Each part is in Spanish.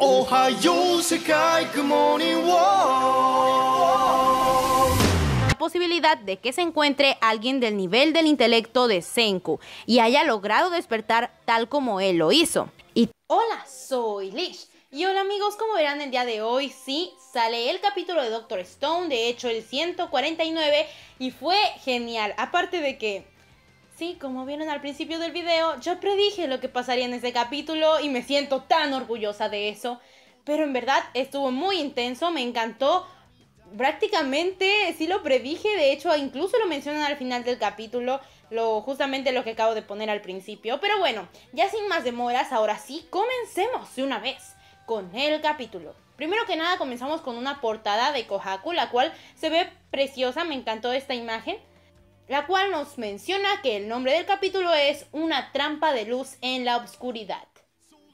La posibilidad de que se encuentre alguien del nivel del intelecto de Senku y haya logrado despertar tal como él lo hizo. Y hola, soy Lish. Y hola amigos, como verán el día de hoy, sí, sale el capítulo de Doctor Stone, de hecho el 149, y fue genial. Aparte de que Sí, como vieron al principio del video, yo predije lo que pasaría en ese capítulo y me siento tan orgullosa de eso. Pero en verdad estuvo muy intenso, me encantó. Prácticamente sí lo predije, de hecho incluso lo mencionan al final del capítulo, lo, justamente lo que acabo de poner al principio. Pero bueno, ya sin más demoras, ahora sí, comencemos de una vez con el capítulo. Primero que nada comenzamos con una portada de Kohaku, la cual se ve preciosa, me encantó esta imagen la cual nos menciona que el nombre del capítulo es Una trampa de luz en la oscuridad.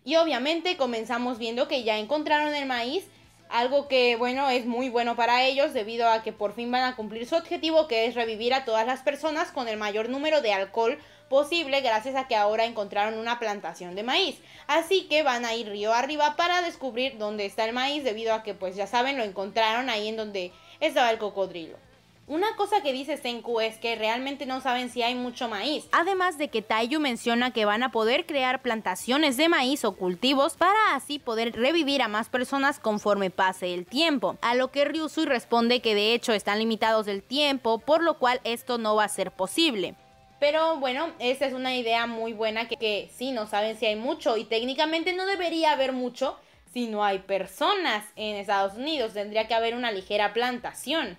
Y obviamente comenzamos viendo que ya encontraron el maíz, algo que bueno es muy bueno para ellos debido a que por fin van a cumplir su objetivo que es revivir a todas las personas con el mayor número de alcohol posible gracias a que ahora encontraron una plantación de maíz. Así que van a ir río arriba para descubrir dónde está el maíz debido a que pues ya saben lo encontraron ahí en donde estaba el cocodrilo. Una cosa que dice Senku es que realmente no saben si hay mucho maíz. Además de que Taiyu menciona que van a poder crear plantaciones de maíz o cultivos para así poder revivir a más personas conforme pase el tiempo. A lo que Ryusui responde que de hecho están limitados del tiempo, por lo cual esto no va a ser posible. Pero bueno, esa es una idea muy buena que, que sí, no saben si hay mucho y técnicamente no debería haber mucho si no hay personas en Estados Unidos. Tendría que haber una ligera plantación.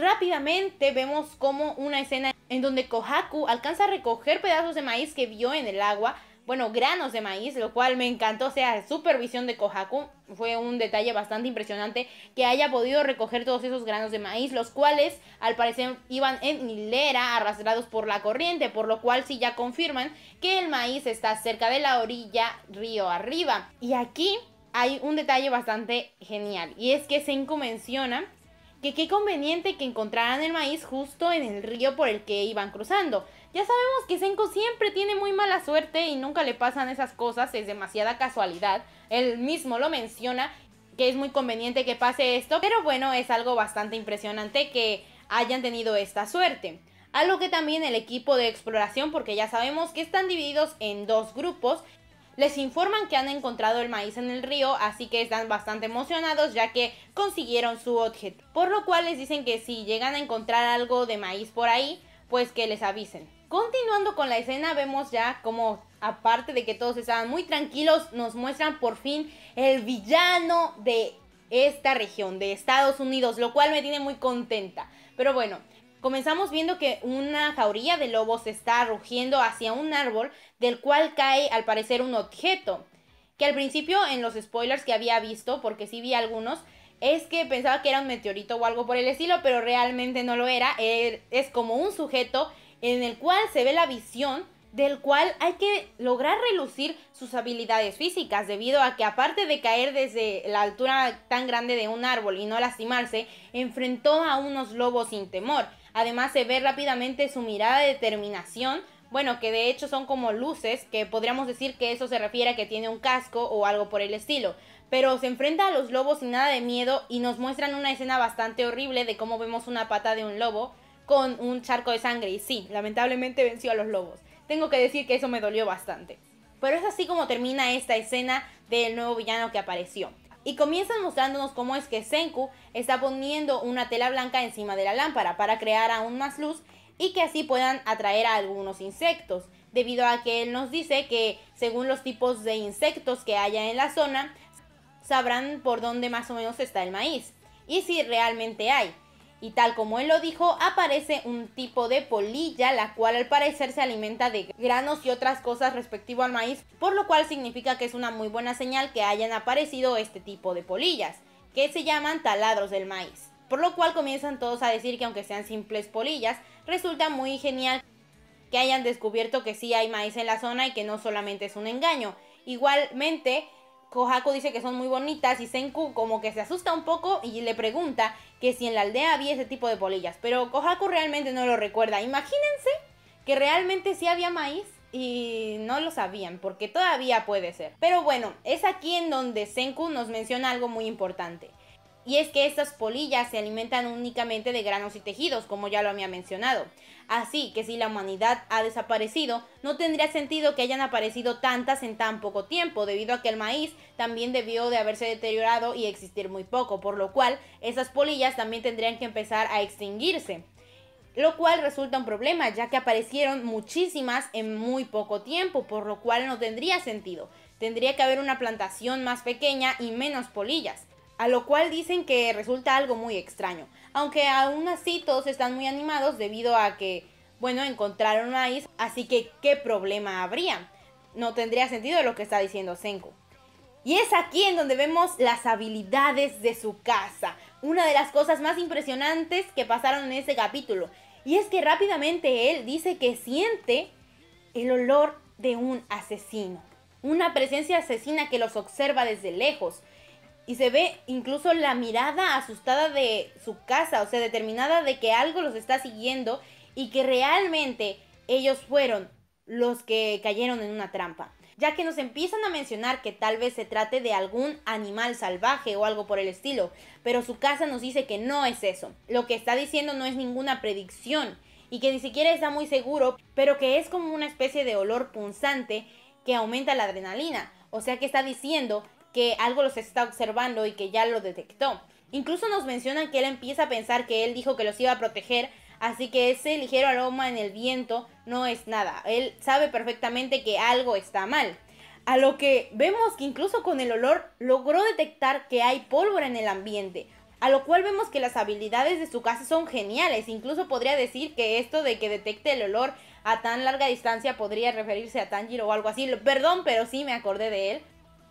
Rápidamente vemos como una escena en donde Kohaku alcanza a recoger pedazos de maíz que vio en el agua, bueno, granos de maíz, lo cual me encantó, o sea, supervisión de Kohaku, fue un detalle bastante impresionante que haya podido recoger todos esos granos de maíz, los cuales al parecer iban en hilera arrastrados por la corriente, por lo cual sí ya confirman que el maíz está cerca de la orilla río arriba. Y aquí hay un detalle bastante genial, y es que se menciona que qué conveniente que encontraran el maíz justo en el río por el que iban cruzando. Ya sabemos que Senko siempre tiene muy mala suerte y nunca le pasan esas cosas, es demasiada casualidad. Él mismo lo menciona, que es muy conveniente que pase esto, pero bueno, es algo bastante impresionante que hayan tenido esta suerte. Algo que también el equipo de exploración, porque ya sabemos que están divididos en dos grupos les informan que han encontrado el maíz en el río, así que están bastante emocionados ya que consiguieron su objeto. Por lo cual les dicen que si llegan a encontrar algo de maíz por ahí, pues que les avisen. Continuando con la escena, vemos ya como, aparte de que todos estaban muy tranquilos, nos muestran por fin el villano de esta región, de Estados Unidos, lo cual me tiene muy contenta. Pero bueno, Comenzamos viendo que una jauría de lobos está rugiendo hacia un árbol del cual cae al parecer un objeto. Que al principio en los spoilers que había visto, porque sí vi algunos, es que pensaba que era un meteorito o algo por el estilo, pero realmente no lo era. E, es como un sujeto en el cual se ve la visión del cual hay que lograr relucir sus habilidades físicas, debido a que aparte de caer desde la altura tan grande de un árbol y no lastimarse, enfrentó a unos lobos sin temor Además se ve rápidamente su mirada de determinación, bueno, que de hecho son como luces, que podríamos decir que eso se refiere a que tiene un casco o algo por el estilo. Pero se enfrenta a los lobos sin nada de miedo y nos muestran una escena bastante horrible de cómo vemos una pata de un lobo con un charco de sangre. Y sí, lamentablemente venció a los lobos. Tengo que decir que eso me dolió bastante. Pero es así como termina esta escena del nuevo villano que apareció y comienzan mostrándonos cómo es que Senku está poniendo una tela blanca encima de la lámpara para crear aún más luz y que así puedan atraer a algunos insectos, debido a que él nos dice que según los tipos de insectos que haya en la zona, sabrán por dónde más o menos está el maíz y si realmente hay. Y tal como él lo dijo, aparece un tipo de polilla, la cual al parecer se alimenta de granos y otras cosas respectivo al maíz, por lo cual significa que es una muy buena señal que hayan aparecido este tipo de polillas, que se llaman taladros del maíz. Por lo cual comienzan todos a decir que aunque sean simples polillas, resulta muy genial que hayan descubierto que sí hay maíz en la zona y que no solamente es un engaño. Igualmente, Kohaku dice que son muy bonitas y Senku como que se asusta un poco y le pregunta que si en la aldea había ese tipo de polillas, pero Kohaku realmente no lo recuerda. Imagínense que realmente sí había maíz y no lo sabían, porque todavía puede ser. Pero bueno, es aquí en donde Senku nos menciona algo muy importante y es que estas polillas se alimentan únicamente de granos y tejidos, como ya lo había mencionado. Así que si la humanidad ha desaparecido, no tendría sentido que hayan aparecido tantas en tan poco tiempo, debido a que el maíz también debió de haberse deteriorado y existir muy poco, por lo cual esas polillas también tendrían que empezar a extinguirse. Lo cual resulta un problema, ya que aparecieron muchísimas en muy poco tiempo, por lo cual no tendría sentido. Tendría que haber una plantación más pequeña y menos polillas a lo cual dicen que resulta algo muy extraño, aunque aún así todos están muy animados debido a que, bueno, encontraron maíz, así que ¿qué problema habría? No tendría sentido lo que está diciendo Senko. Y es aquí en donde vemos las habilidades de su casa, una de las cosas más impresionantes que pasaron en ese capítulo. Y es que rápidamente él dice que siente el olor de un asesino, una presencia asesina que los observa desde lejos, y se ve incluso la mirada asustada de su casa, o sea, determinada de que algo los está siguiendo y que realmente ellos fueron los que cayeron en una trampa. Ya que nos empiezan a mencionar que tal vez se trate de algún animal salvaje o algo por el estilo, pero su casa nos dice que no es eso. Lo que está diciendo no es ninguna predicción y que ni siquiera está muy seguro, pero que es como una especie de olor punzante que aumenta la adrenalina. O sea que está diciendo que algo los está observando y que ya lo detectó. Incluso nos mencionan que él empieza a pensar que él dijo que los iba a proteger, así que ese ligero aroma en el viento no es nada. Él sabe perfectamente que algo está mal. A lo que vemos que incluso con el olor logró detectar que hay pólvora en el ambiente. A lo cual vemos que las habilidades de su casa son geniales. Incluso podría decir que esto de que detecte el olor a tan larga distancia podría referirse a Tanjiro o algo así. Perdón, pero sí me acordé de él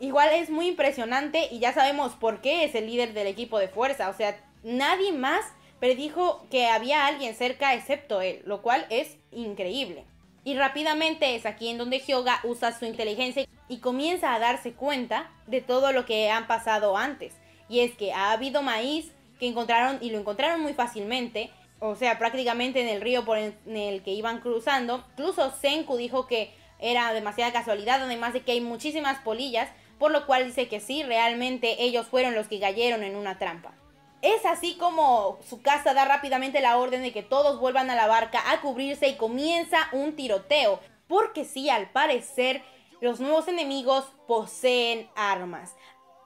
igual es muy impresionante y ya sabemos por qué es el líder del equipo de fuerza. O sea, nadie más predijo que había alguien cerca excepto él, lo cual es increíble. Y rápidamente es aquí en donde Hyoga usa su inteligencia y comienza a darse cuenta de todo lo que han pasado antes. Y es que ha habido maíz que encontraron y lo encontraron muy fácilmente, o sea, prácticamente en el río por en el que iban cruzando. Incluso Senku dijo que era demasiada casualidad, además de que hay muchísimas polillas por lo cual dice que sí, realmente ellos fueron los que cayeron en una trampa. Es así como su casa da rápidamente la orden de que todos vuelvan a la barca a cubrirse y comienza un tiroteo, porque sí, al parecer, los nuevos enemigos poseen armas.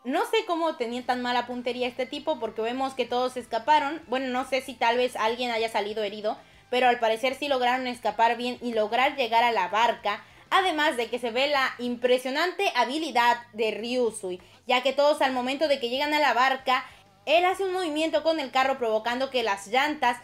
No sé cómo tenía tan mala puntería este tipo porque vemos que todos escaparon. Bueno, no sé si tal vez alguien haya salido herido, pero al parecer sí lograron escapar bien y lograr llegar a la barca además de que se ve la impresionante habilidad de Ryusui, ya que todos al momento de que llegan a la barca, él hace un movimiento con el carro provocando que las llantas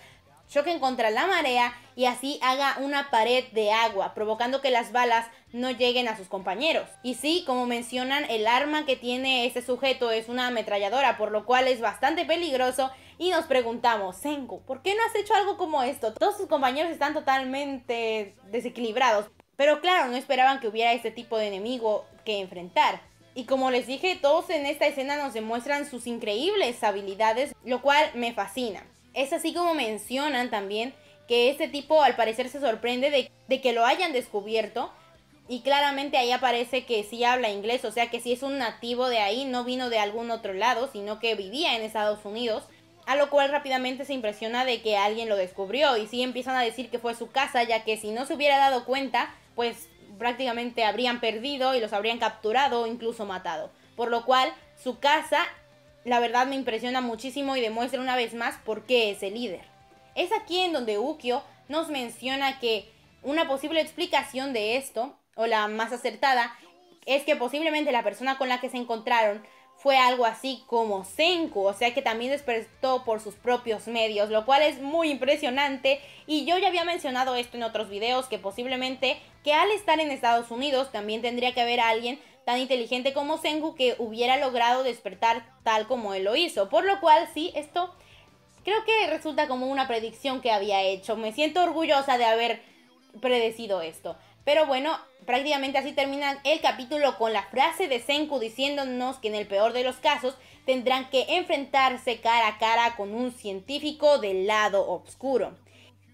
choquen contra la marea y así haga una pared de agua, provocando que las balas no lleguen a sus compañeros. Y sí, como mencionan, el arma que tiene este sujeto es una ametralladora, por lo cual es bastante peligroso. Y nos preguntamos, Senku, ¿por qué no has hecho algo como esto? Todos sus compañeros están totalmente desequilibrados. Pero claro, no esperaban que hubiera este tipo de enemigo que enfrentar. Y como les dije, todos en esta escena nos demuestran sus increíbles habilidades, lo cual me fascina. Es así como mencionan también que este tipo al parecer se sorprende de, que lo hayan descubierto y claramente ahí aparece que sí habla inglés, o sea que sí es un nativo de ahí, no vino de algún otro lado, sino que vivía en Estados Unidos, a lo cual rápidamente se impresiona de que alguien lo descubrió y sí empiezan a decir que fue su casa, ya que si no se hubiera dado cuenta, pues prácticamente habrían perdido y los habrían capturado o incluso matado. Por lo cual, su casa, la verdad me impresiona muchísimo y demuestra una vez más por qué es el líder. Es aquí en donde Ukio nos menciona que una posible explicación de esto, o la más acertada, es que posiblemente la persona con la que se encontraron fue algo así como Senku, o sea que también despertó por sus propios medios, lo cual es muy impresionante y yo ya había mencionado esto en otros videos que posiblemente que al estar en Estados Unidos también tendría que haber alguien tan inteligente como Senku que hubiera logrado despertar tal como él lo hizo. Por lo cual, sí, esto creo que resulta como una predicción que había hecho. Me siento orgullosa de haber predecido esto. Pero bueno, prácticamente así termina el capítulo con la frase de Senku diciéndonos que en el peor de los casos tendrán que enfrentarse cara a cara con un científico del lado oscuro.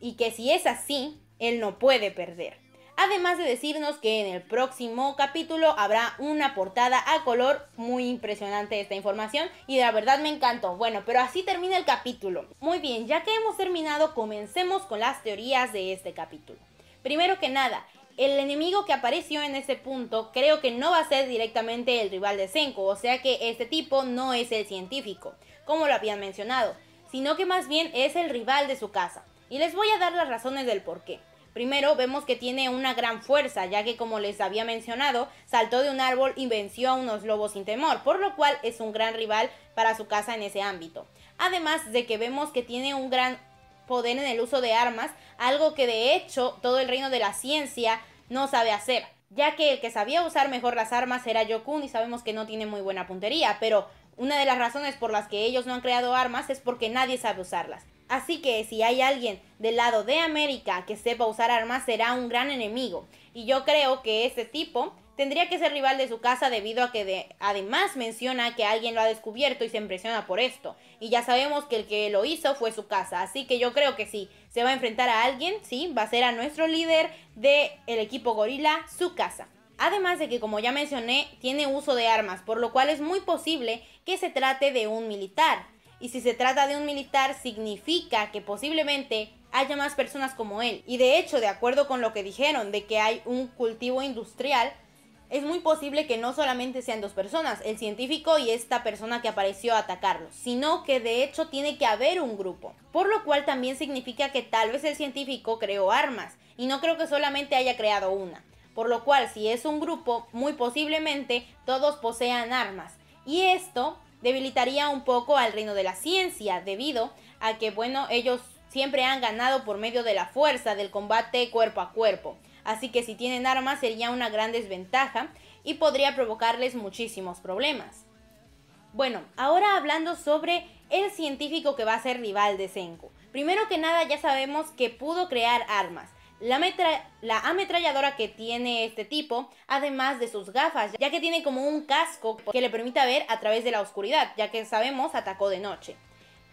Y que si es así, él no puede perder además de decirnos que en el próximo capítulo habrá una portada a color muy impresionante esta información y de la verdad me encantó. Bueno, pero así termina el capítulo. Muy bien, ya que hemos terminado, comencemos con las teorías de este capítulo. Primero que nada, el enemigo que apareció en ese punto creo que no va a ser directamente el rival de Senko, o sea que este tipo no es el científico, como lo habían mencionado, sino que más bien es el rival de su casa. Y les voy a dar las razones del por qué. Primero vemos que tiene una gran fuerza, ya que como les había mencionado, saltó de un árbol y venció a unos lobos sin temor, por lo cual es un gran rival para su casa en ese ámbito. Además de que vemos que tiene un gran poder en el uso de armas, algo que de hecho todo el reino de la ciencia no sabe hacer, ya que el que sabía usar mejor las armas era Yokun y sabemos que no tiene muy buena puntería, pero una de las razones por las que ellos no han creado armas es porque nadie sabe usarlas. Así que si hay alguien del lado de América que sepa usar armas será un gran enemigo. Y yo creo que este tipo tendría que ser rival de su casa debido a que además menciona que alguien lo ha descubierto y se impresiona por esto. Y ya sabemos que el que lo hizo fue su casa. Así que yo creo que sí, se va a enfrentar a alguien, sí, va a ser a nuestro líder del el equipo gorila, su casa. Además de que, como ya mencioné, tiene uso de armas, por lo cual es muy posible que se trate de un militar. Y si se trata de un militar, significa que posiblemente haya más personas como él. Y de hecho, de acuerdo con lo que dijeron de que hay un cultivo industrial, es muy posible que no solamente sean dos personas, el científico y esta persona que apareció a atacarlo sino que de hecho tiene que haber un grupo. Por lo cual también significa que tal vez el científico creó armas, y no creo que solamente haya creado una por lo cual si es un grupo, muy posiblemente todos posean armas. Y esto debilitaría un poco al reino de la ciencia, debido a que, bueno, ellos siempre han ganado por medio de la fuerza, del combate cuerpo a cuerpo. Así que si tienen armas sería una gran desventaja y podría provocarles muchísimos problemas. Bueno, ahora hablando sobre el científico que va a ser rival de Senko. Primero que nada ya sabemos que pudo crear armas, la, ametralladora que tiene este tipo, además de sus gafas, ya que tiene como un casco que le permita ver a través de la oscuridad, ya que sabemos atacó de noche.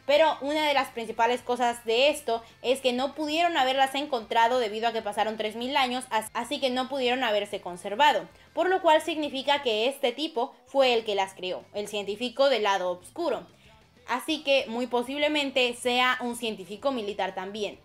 Pero una de las principales cosas de esto es que no pudieron haberlas encontrado debido a que pasaron 3.000 años, así que no pudieron haberse conservado, por lo cual significa que este tipo fue el que las creó, el científico del lado oscuro. Así que muy posiblemente sea un científico militar también.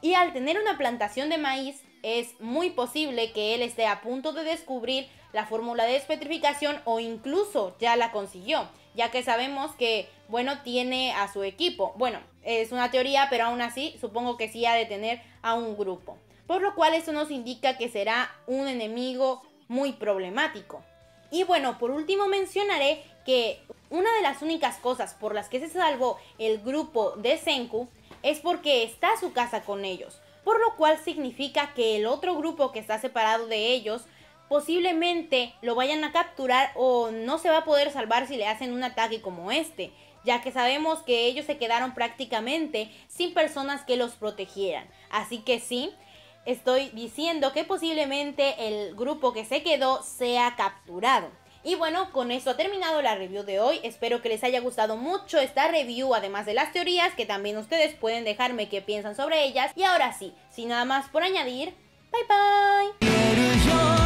Y al tener una plantación de maíz, es muy posible que él esté a punto de descubrir la fórmula de espetrificación o incluso ya la consiguió, ya que sabemos que, bueno, tiene a su equipo. Bueno, es una teoría, pero aún así supongo que sí ha de tener a un grupo. Por lo cual eso nos indica que será un enemigo muy problemático. Y bueno, por último mencionaré que una de las únicas cosas por las que se salvó el grupo de Senku es porque está su casa con ellos, por lo cual significa que el otro grupo que está separado de ellos posiblemente lo vayan a capturar o no se va a poder salvar si le hacen un ataque como este, ya que sabemos que ellos se quedaron prácticamente sin personas que los protegieran. Así que sí, estoy diciendo que posiblemente el grupo que se quedó sea capturado. Y bueno, con esto ha terminado la review de hoy. Espero que les haya gustado mucho esta review, además de las teorías que también ustedes pueden dejarme qué piensan sobre ellas. Y ahora sí, sin nada más por añadir, bye bye.